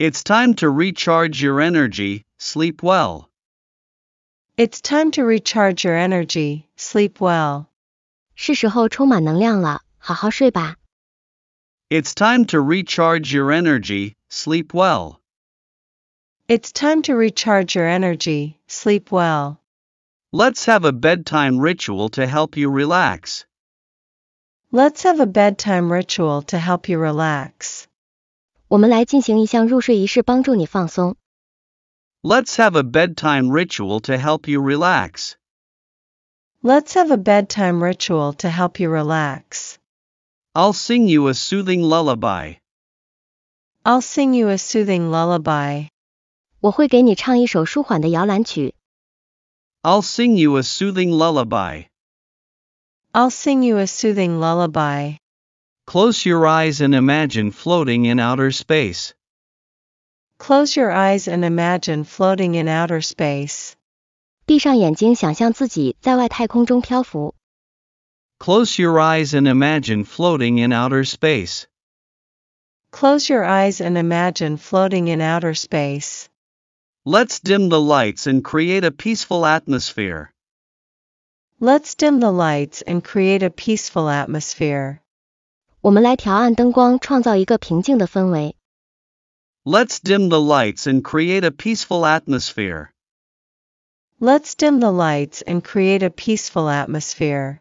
It's time to recharge your energy, sleep well. It's time to recharge your energy, sleep well. It's time to recharge your energy, sleep well. It's time to recharge your energy, sleep well. Let's have a bedtime ritual to help you relax. Let's have a bedtime ritual to help you relax. 我们来进行一项入睡仪式，帮助你放松。Let's have a bedtime ritual to help you relax. Let's have a bedtime ritual to help you relax. I'll sing you a soothing lullaby. I'll sing you a soothing lullaby. 我会给你唱一首舒缓的摇篮曲. i will sing you a soothing lullaby. I'll sing you a soothing lullaby. Close your eyes and imagine floating in outer space. Close your eyes and imagine floating in outer space. 闭上眼睛，想象自己在外太空中漂浮。Close your eyes and imagine floating in outer space. Close your eyes and imagine floating in outer space. Let's dim the lights and create a peaceful atmosphere. Let's dim the lights and create a peaceful atmosphere. 我们来调暗灯光，创造一个平静的氛围。Let's dim the lights and create a peaceful atmosphere. Let's dim the lights and create a peaceful atmosphere.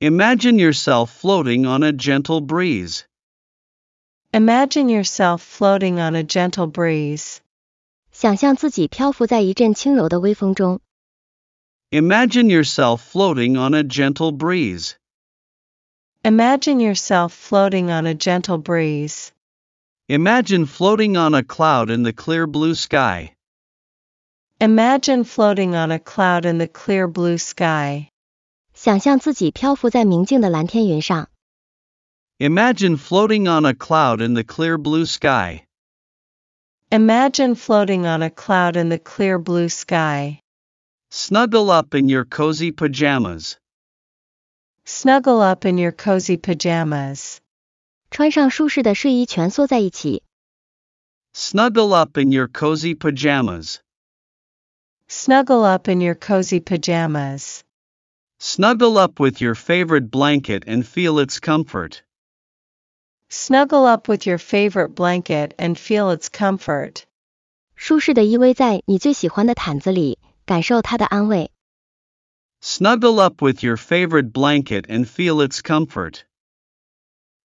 Imagine yourself floating on a gentle breeze. Imagine yourself floating on a gentle breeze. 想象自己漂浮在一阵轻柔的微风中。Imagine yourself floating on a gentle breeze. Imagine yourself floating on a gentle breeze. Imagine floating on a cloud in the clear blue sky. Imagine floating on a cloud in the clear blue sky. 想象自己漂浮在明净的蓝天云上。Imagine floating on a cloud in the clear blue sky. Imagine floating on a cloud in the clear blue sky. Snuggle up in your cozy pajamas. Snuggle up in your cozy pajamas. 穿上舒适的睡衣，蜷缩在一起。Snuggle up in your cozy pajamas. Snuggle up in your cozy pajamas. Snuggle up with your favorite blanket and feel its comfort. Snuggle up with your favorite blanket and feel its comfort. 舒适的依偎在你最喜欢的毯子里，感受它的安慰。Snuggle up with your favorite blanket and feel its comfort.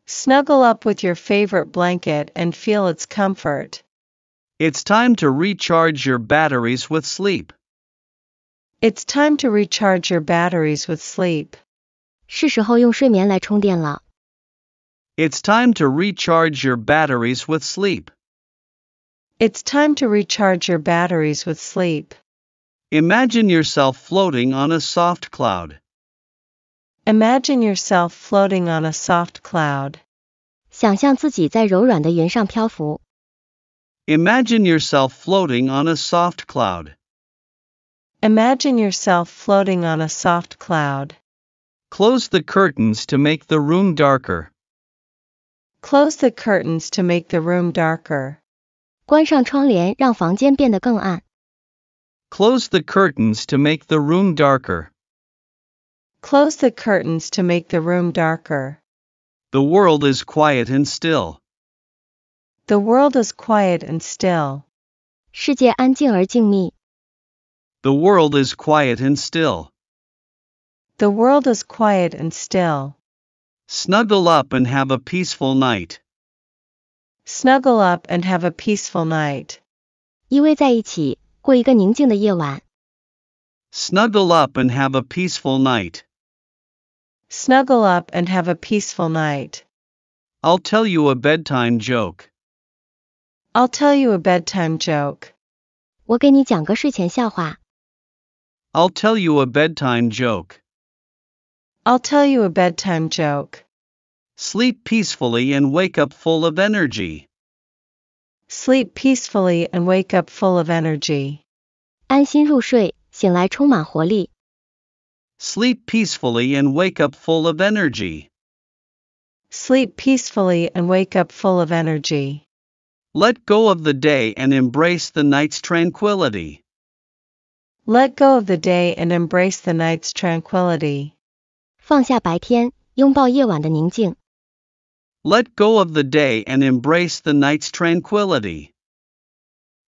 Snuggle up with your favorite blanket and feel its comfort. It's time to recharge your batteries with sleep. It's time to recharge your batteries with sleep. It's time to recharge your batteries with sleep. It's time to recharge your batteries with sleep. Imagine yourself floating on a soft cloud. Imagine yourself floating on a soft cloud. 想象自己在柔软的云上漂浮。Imagine yourself floating on a soft cloud. Imagine yourself floating on a soft cloud. Close the curtains to make the room darker. Close the curtains to make the room darker. 关上窗帘，让房间变得更暗。Close the curtains to make the room darker. Close the curtains to make the room darker. The world is quiet and still. The world is quiet and still. 世界安静而静谧。The world is quiet and still. The world is quiet and still. Snuggle up and have a peaceful night. Snuggle up and have a peaceful night. 依偎在一起,过一个宁静的夜晚。Snuggle up and have a peaceful night. Snuggle up and have a peaceful night. I'll tell you a bedtime joke. I'll tell you a bedtime joke. 我给你讲个睡前笑话。I'll tell you a bedtime joke. I'll tell you a bedtime joke. Sleep peacefully and wake up full of energy. Sleep peacefully and wake up full of energy. Sleep peacefully and wake up full of energy. Sleep peacefully and wake up full of energy. Let go of the day and embrace the night's tranquility. Let go of the day and embrace the night's tranquility. 放下白天，拥抱夜晚的宁静。let go of the day and embrace the night's tranquility.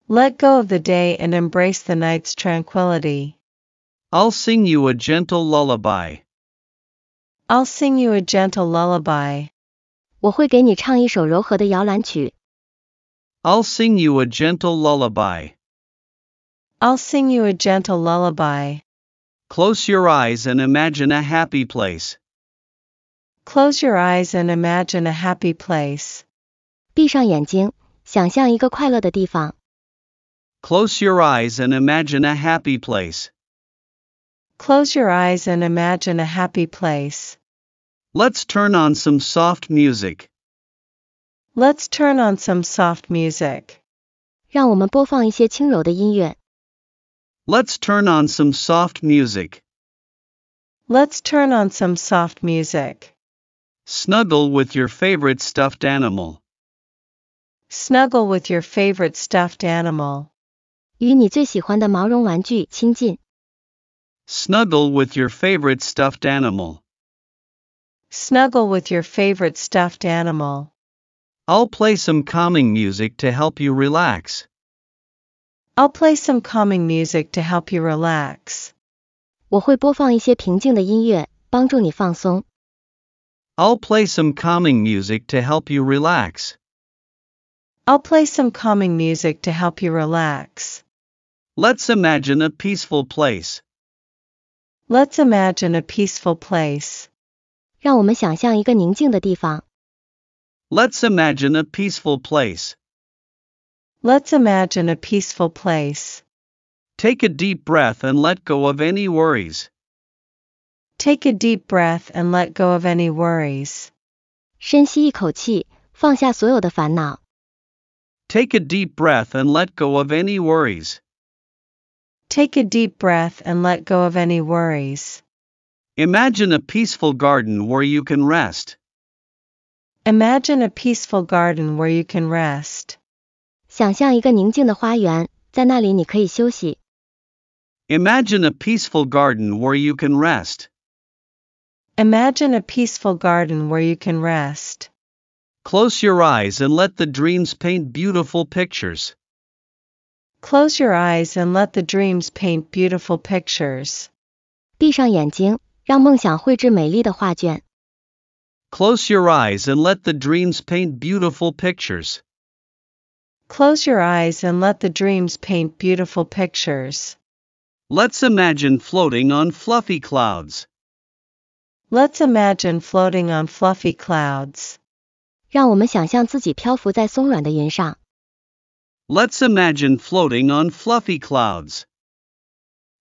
Let go of the day and embrace the night's tranquility. I'll sing you a gentle lullaby. I'll sing you a gentle lullaby. 我会给你唱一首柔和的摇篮曲。will sing you a gentle lullaby. I'll sing you a gentle lullaby. Close your eyes and imagine a happy place. Close your eyes and imagine a happy place. 闭上眼睛，想象一个快乐的地方。Close your eyes and imagine a happy place. Close your eyes and imagine a happy place. Let's turn on some soft music. Let's turn on some soft music. 让我们播放一些轻柔的音乐。Let's turn on some soft music. Let's turn on some soft music. Snuggle with your favorite stuffed animal. Snuggle with your favorite stuffed animal. 与你最喜欢的毛绒玩具亲近。Snuggle with your favorite stuffed animal. Snuggle with your favorite stuffed animal. I'll play some calming music to help you relax. I'll play some calming music to help you relax. 我会播放一些平静的音乐，帮助你放松。I'll play some calming music to help you relax. I'll play some calming music to help you relax. Let's imagine a peaceful place. Let's imagine a peaceful place. 让我们想象一个宁静的地方。Let's imagine a peaceful place. Let's imagine a peaceful place. Take a deep breath and let go of any worries. Take a deep breath and let go of any worries. 深吸一口气，放下所有的烦恼。Take a deep breath and let go of any worries. Take a deep breath and let go of any worries. Imagine a peaceful garden where you can rest. Imagine a peaceful garden where you can rest. 想象一个宁静的花园，在那里你可以休息。Imagine a peaceful garden where you can rest. Imagine a peaceful garden where you can rest. Close your eyes and let the dreams paint beautiful pictures. Close your eyes and let the dreams paint beautiful pictures. Close your eyes and let the dreams paint beautiful pictures. Close your eyes and let the dreams paint beautiful pictures. Let's imagine floating on fluffy clouds. Let's imagine floating on fluffy clouds. 让我们想象自己漂浮在松软的云上。Let's imagine floating on fluffy clouds.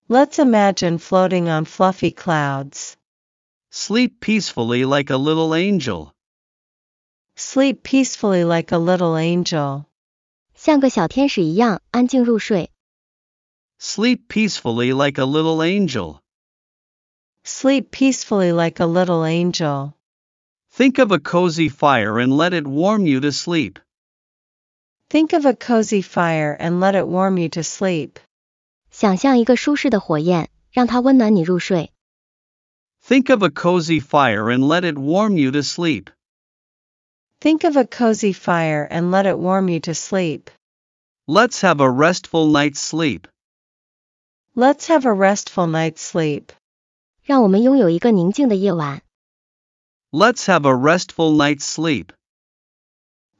Let's imagine floating on fluffy clouds. Sleep peacefully like a little angel. Sleep peacefully like a little angel. 像个小天使一样安静入睡。Sleep peacefully like a little angel. Sleep peacefully like a little angel. Think of a cozy fire and let it warm you to sleep. Think of a cozy fire and let it warm you to sleep. 想象一个舒适的火焰，让它温暖你入睡。Think of a cozy fire and let it warm you to sleep. Think of a cozy fire and let it warm you to sleep. Let's have a restful night's sleep. Let's have a restful night's sleep. 让我们拥有一个宁静的夜晚。Let's have a restful night's sleep.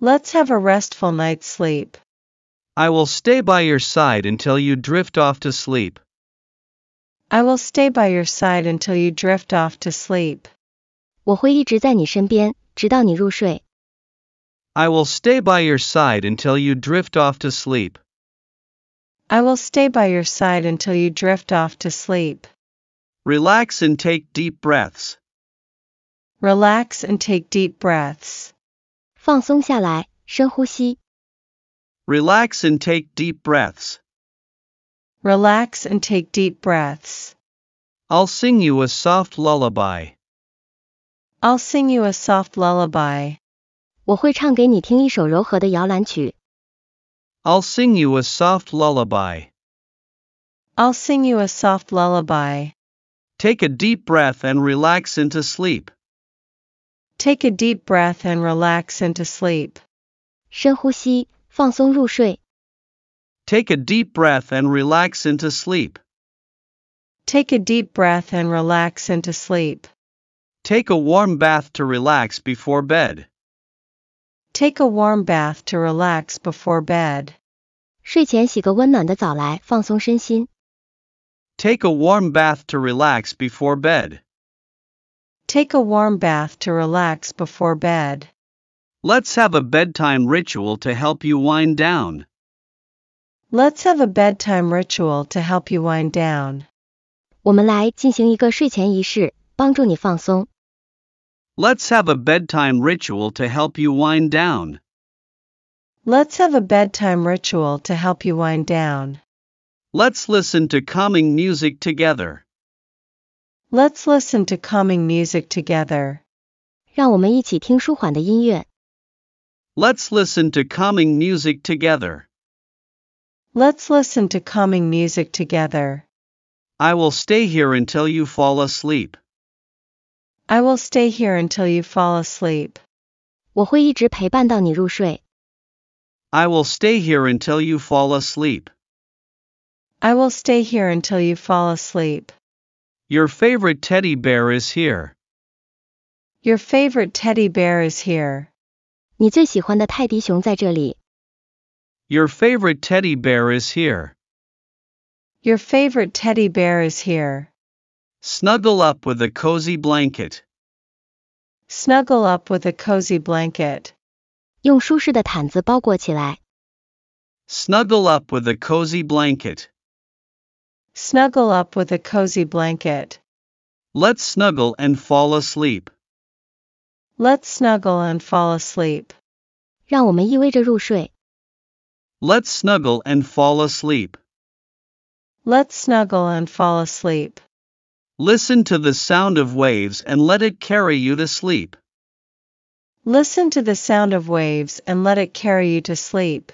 Let's have a restful night's sleep. I will stay by your side until you drift off to sleep. I will stay by your side until you drift off to sleep. I will stay by your side until you drift off to sleep. I will stay by your side until you drift off to sleep. Relax and take deep breaths. Relax and take deep breaths. Relax and take deep breaths. Relax and take deep breaths. I'll sing you a soft lullaby. I'll sing you a soft lullaby. 我会唱给你听一首柔和的摇篮曲。will sing you a soft lullaby. I'll sing you a soft lullaby. Take a deep breath and relax into sleep. Take a deep breath and relax into sleep. 深呼吸，放松入睡。Take a deep breath and relax into sleep. Take a deep breath and relax into sleep. Take a warm bath to relax before bed. Take a warm bath to relax before bed. 睡前洗个温暖的澡来放松身心。Take a warm bath to relax before bed. Take a warm bath to relax before bed. Let's have a bedtime ritual to help you wind down. Let's have a bedtime ritual to help you wind down. 我们来进行一个睡前仪式，帮助你放松。Let's have a bedtime ritual to help you wind down. Let's have a bedtime ritual to help you wind down. Let's listen to calming music together. Let's listen to calming music together. 让我们一起听舒缓的音乐。Let's listen to calming music together. Let's listen to calming music together. I will stay here until you fall asleep. I will stay here until you fall asleep. 我会一直陪伴到你入睡。I will stay here until you fall asleep. I will stay here until you fall asleep. Your favorite teddy bear is here. Your favorite teddy bear is here. 你最喜欢的泰迪熊在这里。Your favorite teddy bear is here. Your favorite teddy bear is here. Snuggle up with a cozy blanket. Snuggle up with a cozy blanket. 用舒适的毯子包裹起来。Snuggle up with a cozy blanket. Snuggle up with a cozy blanket. Let's snuggle and fall asleep. Let's snuggle and fall asleep. 让我们依偎着入睡。us snuggle and fall asleep. Let's snuggle and fall asleep. Listen to the sound of waves and let it carry you to sleep. Listen to the sound of waves and let it carry you to sleep.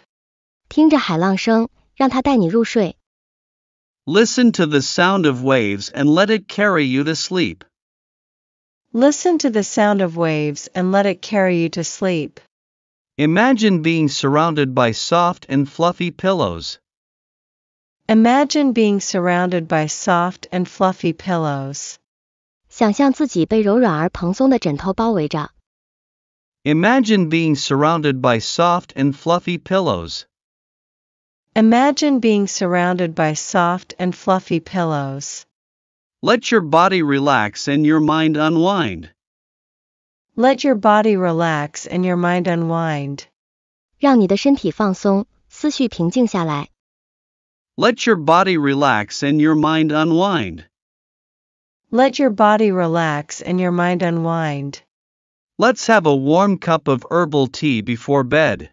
听着海浪声，让它带你入睡。Listen to the sound of waves and let it carry you to sleep. Listen to the sound of waves and let it carry you to sleep. Imagine being surrounded by soft and fluffy pillows. Imagine being surrounded by soft and fluffy pillows. 想象自己被柔软而蓬松的枕头包围着。Imagine being surrounded by soft and fluffy pillows. Imagine being surrounded by soft and fluffy pillows. Let your body relax and your mind unwind. Let your body relax and your mind unwind. Let your body relax and your mind unwind. Let your body relax and your mind unwind. Let's have a warm cup of herbal tea before bed.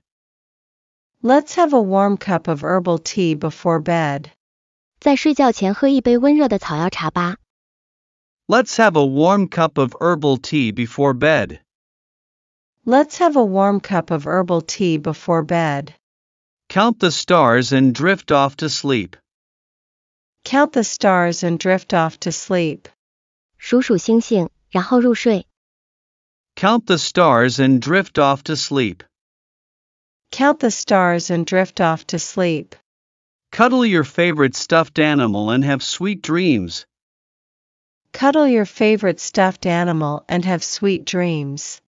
Let's have a warm cup of herbal tea before bed. 在睡觉前喝一杯温热的草药茶吧。us have a warm cup of herbal tea before bed. Let's have a warm cup of herbal tea before bed. Count the stars and drift off to sleep. Count the stars and drift off to sleep. Count the stars and drift off to sleep. Count the stars and drift off to sleep. Cuddle your favorite stuffed animal and have sweet dreams. Cuddle your favorite stuffed animal and have sweet dreams.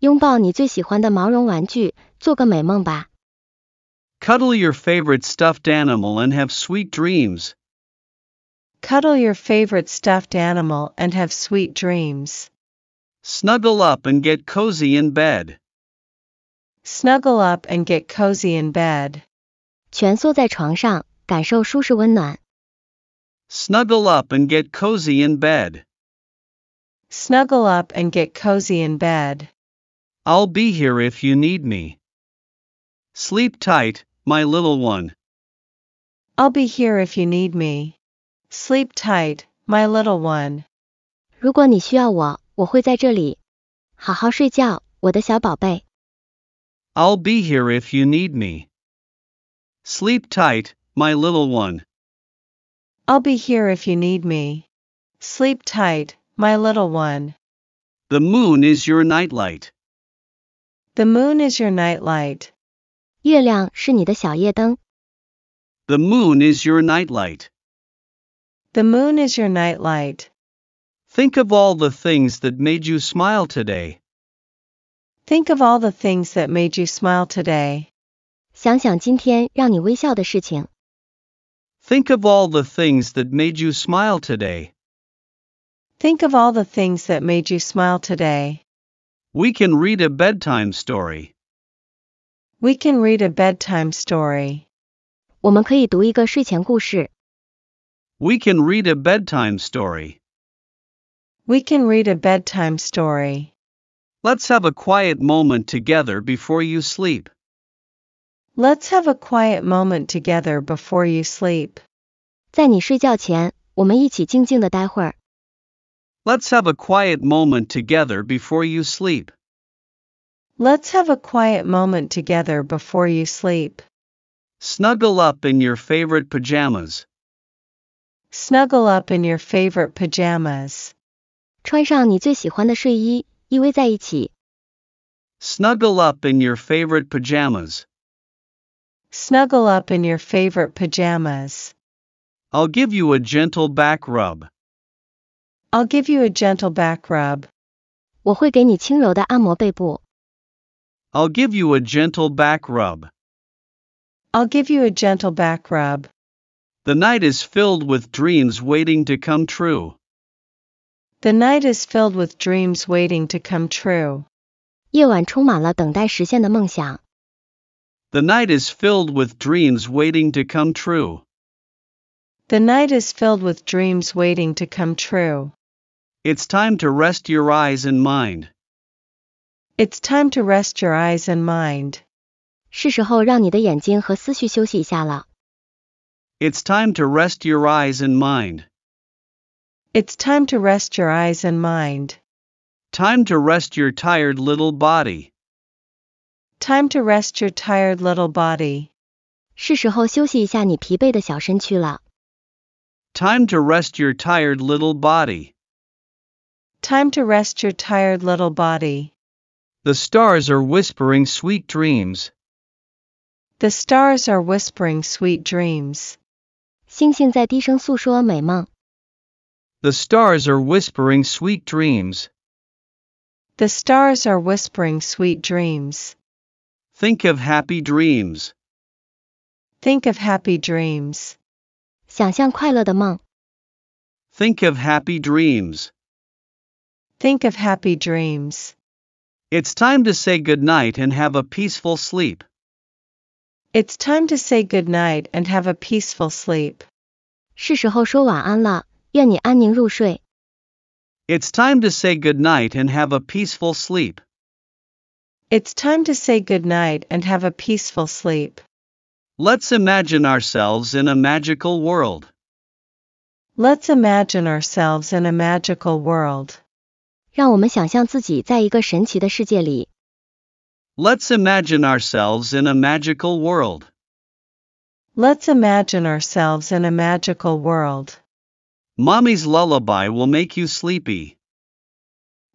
Cuddle your favorite stuffed animal and have sweet dreams. Cuddle your favorite stuffed animal and have sweet dreams. Snuggle up and get cozy in bed. Snuggle up and get cozy in bed. Snuggle up and get cozy in bed. Snuggle up and get cozy in bed. I'll be here if you need me. Sleep tight, my little one. I'll be here if you need me. Sleep tight, my little one. 如果你需要我，我会在这里。好好睡觉，我的小宝贝。I'll be here if you need me. Sleep tight, my little one. I'll be here if you need me. Sleep tight, my little one. The moon is your nightlight. The moon is your nightlight. 月亮是你的小夜灯。The moon is your nightlight. The moon is your nightlight. Think of all the things that made you smile today. Think of all the things that made you smile today. 想想今天让你微笑的事情。Think of all the things that made you smile today. Think of all the things that made you smile today. We can read a bedtime story. We can read a bedtime story. 我们可以读一个睡前故事。We can read a bedtime story. We can read a bedtime story. Let's have a quiet moment together before you sleep. Let's have a quiet moment together before you sleep. 在你睡觉前，我们一起静静的待会儿。Let's have a quiet moment together before you sleep. Let's have a quiet moment together before you sleep. Snuggle up in your favorite pajamas. Snuggle up in your favorite pajamas. 穿上你最喜欢的睡衣，依偎在一起。Snuggle up in your favorite pajamas. Snuggle up in your favorite pajamas. I'll give you a gentle back rub. I'll give you a gentle back rub. i will give you a gentle back rub. I'll give you a gentle back rub. The night is filled with dreams waiting to come true. The night is filled with dreams waiting to come true. 夜晚充满了等待实现的梦想。The night is filled with dreams waiting to come true. The night is filled with dreams waiting to come true. It's time to rest your eyes and mind. It's time to rest your eyes and mind. 是时候让你的眼睛和思绪休息一下了。It's time to rest your eyes and mind. It's time to rest your eyes and mind. Time to rest your tired little body. Time to rest your tired little body. 是时候休息一下你疲惫的小身躯了。Time to rest your tired little body. Time to rest your tired little body. The stars are whispering sweet dreams. The stars are whispering sweet dreams. 星星在低声诉说美梦。the stars are whispering sweet dreams. The stars are whispering sweet dreams. Think of happy dreams. Think of happy dreams. Think of happy dreams. Think of happy dreams. It's time to say goodnight and have a peaceful sleep. It's time to say goodnight and have a peaceful sleep. 是时候说晚安了。愿你安宁入睡。It's time to say good night and have a peaceful sleep. It's time to say good night and have a peaceful sleep. Let's imagine ourselves in a magical world. Let's imagine ourselves in a magical world. 让我们想象自己在一个神奇的世界里。Let's imagine ourselves in a magical world. Let's imagine ourselves in a magical world. Mommy's lullaby will make you sleepy.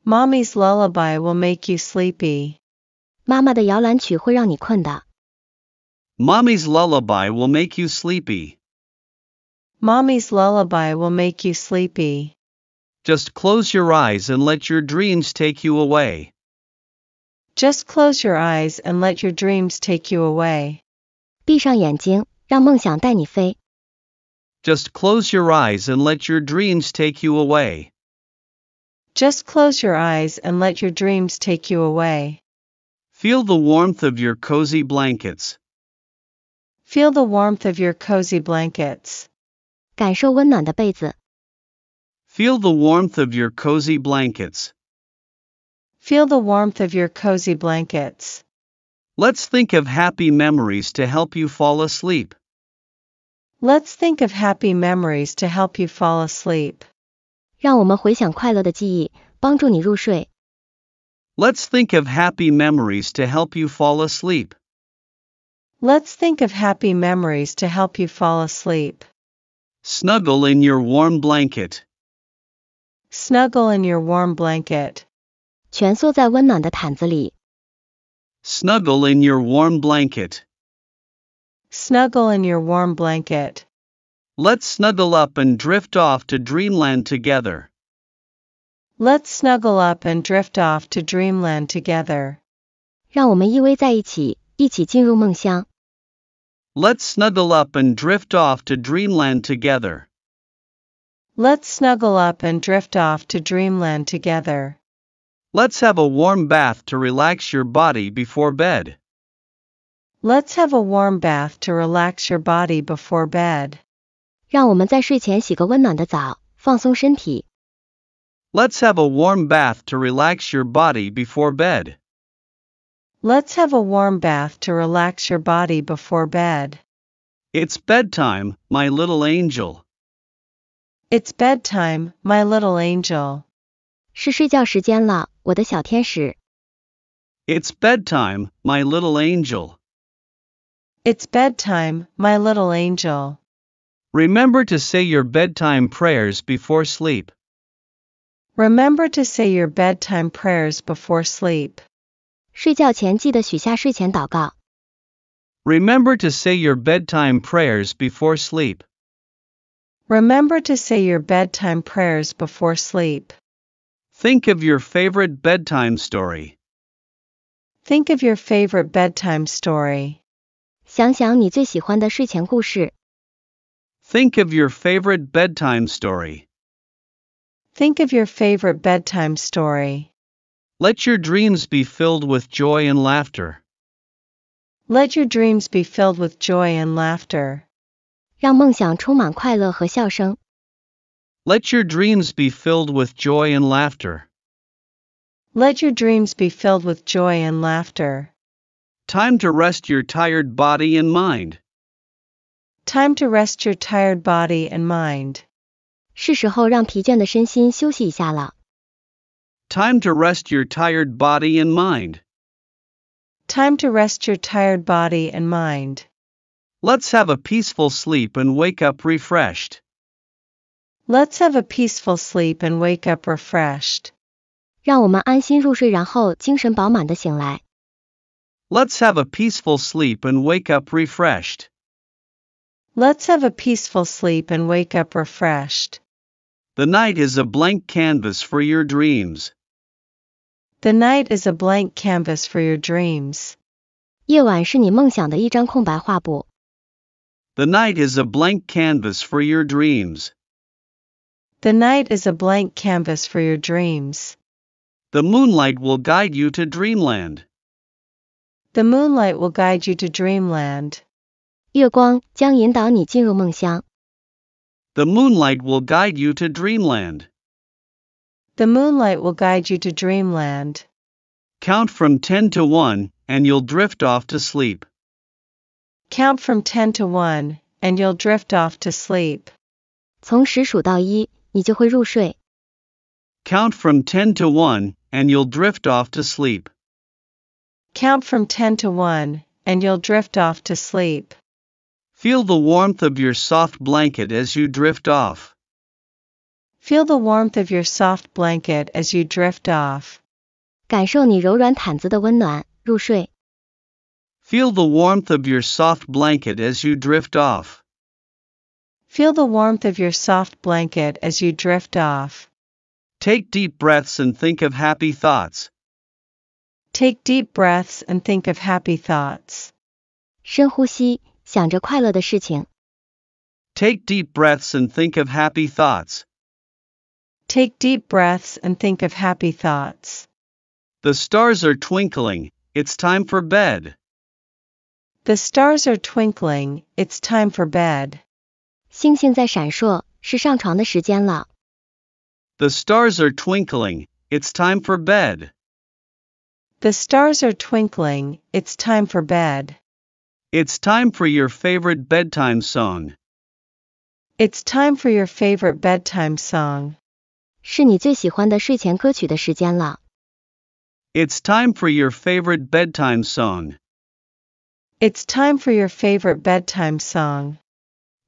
Mommy's lullaby will make you sleepy. 妈妈的摇篮曲会让你困的。Mommy's lullaby will make you sleepy. Mommy's lullaby will make you sleepy. Just close your eyes and let your dreams take you away. Just close your eyes and let your dreams take you away. 闭上眼睛，让梦想带你飞。just close your eyes and let your dreams take you away. Just close your eyes and let your dreams take you away. Feel the warmth of your cozy blankets. Feel the warmth of your cozy blankets. 感受温暖的被子。Feel the warmth of your cozy blankets. Feel the warmth of your cozy blankets. Let's think of happy memories to help you fall asleep. Let's think of happy memories to help you fall asleep. 让我们回想快乐的记忆，帮助你入睡。Let's think of happy memories to help you fall asleep. Let's think of happy memories to help you fall asleep. Snuggle in your warm blanket. Snuggle in your warm blanket. 蜷缩在温暖的毯子里。Snuggle in your warm blanket. Snuggle in your warm blanket. Let's snuggle up and drift off to dreamland together. Let's snuggle up and drift off to dreamland together. us snuggle up and drift off to dreamland together. Let's snuggle up and drift off to dreamland together. Let's have a warm bath to relax your body before bed. Let's have a warm bath to relax your body before bed. 让我们在睡前洗个温暖的澡，放松身体。us have a warm bath to relax your body before bed. Let's have a warm bath to relax your body before bed. It's bedtime, my little angel. It's bedtime, my little angel. 是睡觉时间了，我的小天使。It's bedtime, my little angel. It's bedtime, my little angel. Remember to say your bedtime prayers before sleep. Remember to say your bedtime prayers before sleep. Remember to say your bedtime prayers before sleep. Remember to say your bedtime prayers before sleep. Think of your favorite bedtime story. Think of your favorite bedtime story. 想想你最喜欢的睡前故事。Think of your favorite bedtime story. Think of your favorite bedtime story. Let your dreams be filled with joy and laughter. Let your dreams be filled with joy and laughter. 让梦想充满快乐和笑声。Let your dreams be filled with joy and laughter. Let your dreams be filled with joy and laughter. Time to rest your tired body and mind. Time to rest your tired body and mind. 是时候让疲倦的身心休息一下了。Time to rest your tired body and mind. Time to rest your tired body and mind. Let's have a peaceful sleep and wake up refreshed. Let's have a peaceful sleep and wake up refreshed. 让我们安心入睡，然后精神饱满的醒来。Let's have a peaceful sleep and wake up refreshed. Let's have a peaceful sleep and wake up refreshed. The night is a blank canvas for your dreams. The night is a blank canvas for your dreams. night is a blank canvas for your dreams. The night is a blank canvas for your dreams. The moonlight will guide you to dreamland. The moonlight will guide you to dreamland. The moonlight will guide you to dreamland. The moonlight will guide you to dreamland. Count from 10 to 1 and you'll drift off to sleep. Count from 10 to 1 and you'll drift off to sleep. Count from 10 to 1 and you'll drift off to sleep. Count from 10 to 1, and you'll drift off to sleep. Feel the warmth of your soft blanket as you drift off. Feel the warmth of your soft blanket as you drift off. Feel the warmth of your soft blanket as you drift off. Feel the warmth of your soft blanket as you drift off. Take deep breaths and think of happy thoughts. Take deep breaths and think of happy thoughts. 深呼吸，想着快乐的事情。Take deep breaths and think of happy thoughts. Take deep breaths and think of happy thoughts. The stars are twinkling. It's time for bed. The stars are twinkling. It's time for bed. 星星在闪烁，是上床的时间了。The stars are twinkling. It's time for bed. The stars are twinkling, it's time for bed. It's time for your favorite bedtime song. It's time for your favorite bedtime song. 是你最喜欢的睡前歌曲的时间了。It's time for your favorite bedtime song. It's time for your favorite bedtime song.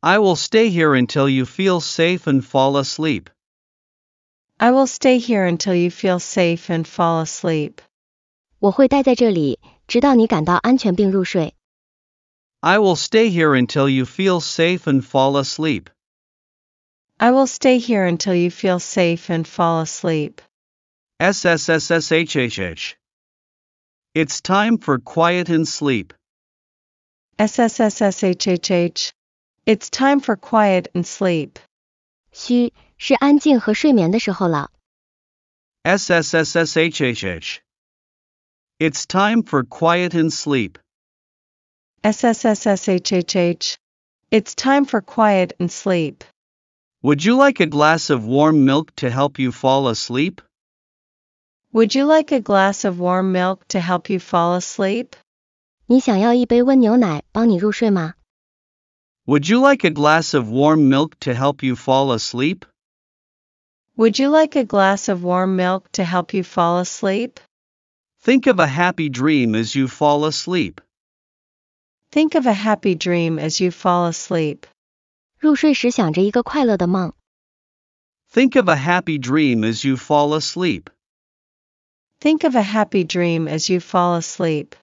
I will stay here until you feel safe and fall asleep. I will stay here until you feel safe and fall asleep. 我会待在这里，直到你感到安全并入睡。I will stay here until you feel safe and fall asleep. I will stay here until you feel safe and fall asleep. SSSSHHH. It's time for quiet and sleep. SSSSHHH. It's time for quiet and sleep. 嘘，是安静和睡眠的时候了。SSSSHHH. It's time for quiet and sleep. SSSSHHH. It's time for quiet and sleep. Would you like a glass of warm milk to help you fall asleep? Would you like a glass of warm milk to help you fall asleep? Would you like a glass of warm milk to help you fall asleep? Would you like a glass of warm milk to help you fall asleep? Think of a happy dream as you fall asleep. Think of a happy dream as you fall asleep. Think of a happy dream as you fall asleep. Think of a happy dream as you fall asleep.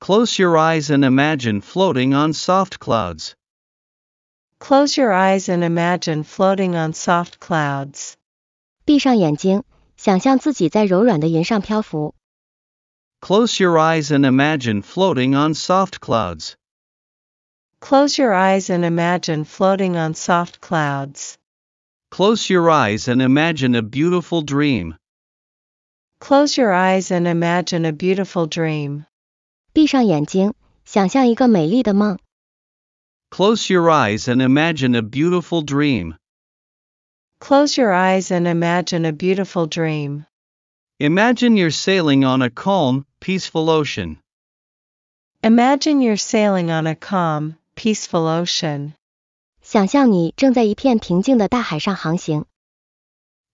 Close your eyes and imagine floating on soft clouds. Close your eyes and imagine floating on soft clouds. 闭上眼睛，想象自己在柔软的云上漂浮。Close your eyes and imagine floating on soft clouds. Close your eyes and imagine floating on soft clouds. Close your eyes and imagine a beautiful dream. Close your eyes and imagine a beautiful dream. Close your eyes and imagine a beautiful dream. Close your eyes and imagine a beautiful dream. Imagine you're sailing on a calm, peaceful ocean. Imagine you're sailing on a calm, peaceful ocean. 想象你正在一片平静的大海上航行。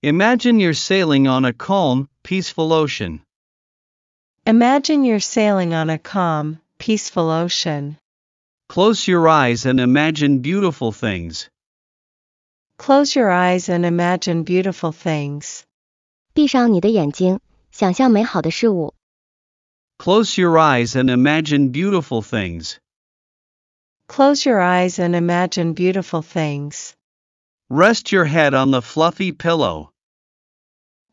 Imagine you're sailing on a calm, peaceful ocean. Imagine you're sailing on a calm, peaceful ocean. Close your eyes and imagine beautiful things. Close your eyes and imagine beautiful things. 闭上你的眼睛，想象美好的事物。Close your eyes and imagine beautiful things. Close your eyes and imagine beautiful things. Rest your head on the fluffy pillow.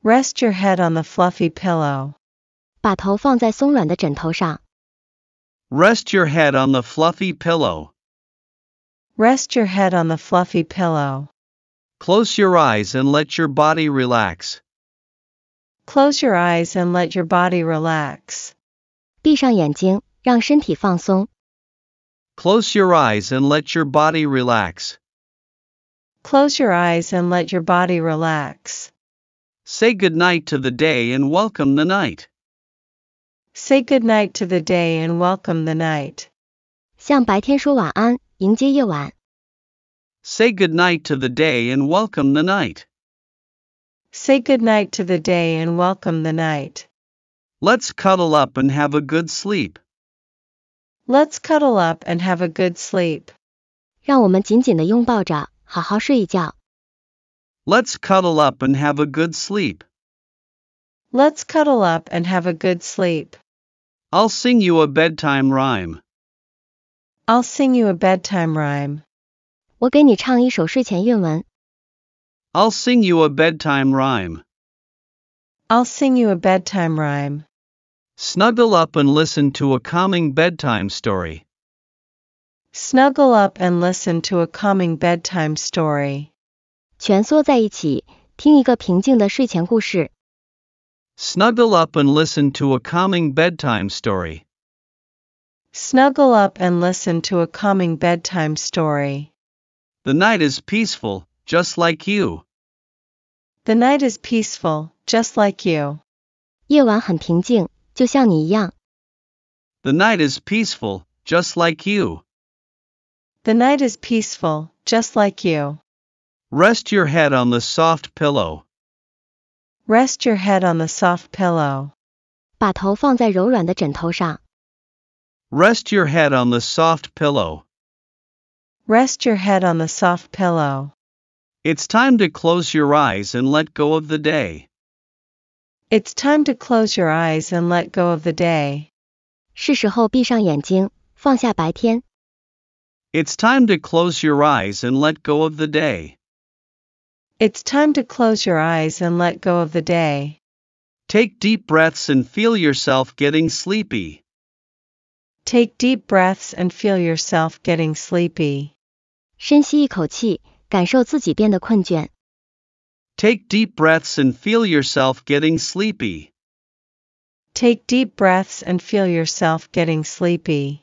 Rest your head on the fluffy pillow. 把头放在松软的枕头上。Rest your head on the fluffy pillow. Rest your head on the fluffy pillow. Close your eyes and let your body relax. Close your eyes and let your body relax. 闭上眼睛，让身体放松。Close your eyes and let your body relax. Close your eyes and let your body relax. Say goodnight to the day and welcome the night. Say goodnight to the day and welcome the night. 向白天说晚安，迎接夜晚。Say goodnight to the day and welcome the night. Say goodnight to the day and welcome the night. Let's cuddle up and have a good sleep. Let's cuddle up and have a good sleep. 让我们紧紧地拥抱着，好好睡一觉。us cuddle up and have a good sleep. Let's cuddle up and have a good sleep. I'll sing you a bedtime rhyme. I'll sing you a bedtime rhyme. 我给你唱一首睡前韵文。I'll sing you a bedtime rhyme. I'll sing you a bedtime rhyme. Snuggle up and listen to a calming bedtime story. Snuggle up and listen to a calming bedtime story. Snuggle up and listen to a calming bedtime story. Snuggle up and listen to a calming bedtime story. The night is peaceful, just like you. The night is peaceful, just like you. the night is peaceful, just like you. The night is peaceful, just like you. Rest your head on the soft pillow. Rest your head on the soft pillow. Rest your head on the soft pillow. Rest your head on the soft pillow. It's time to close your eyes and let go of the day. It's time to close your eyes and let go of the day. It's time to close your eyes and let go of the day. It's time to close your eyes and let go of the day. Take deep breaths and feel yourself getting sleepy. Take deep breaths and feel yourself getting sleepy. 深吸一口气，感受自己变得困倦。Take deep breaths and feel yourself getting sleepy. Take deep breaths and feel yourself getting sleepy.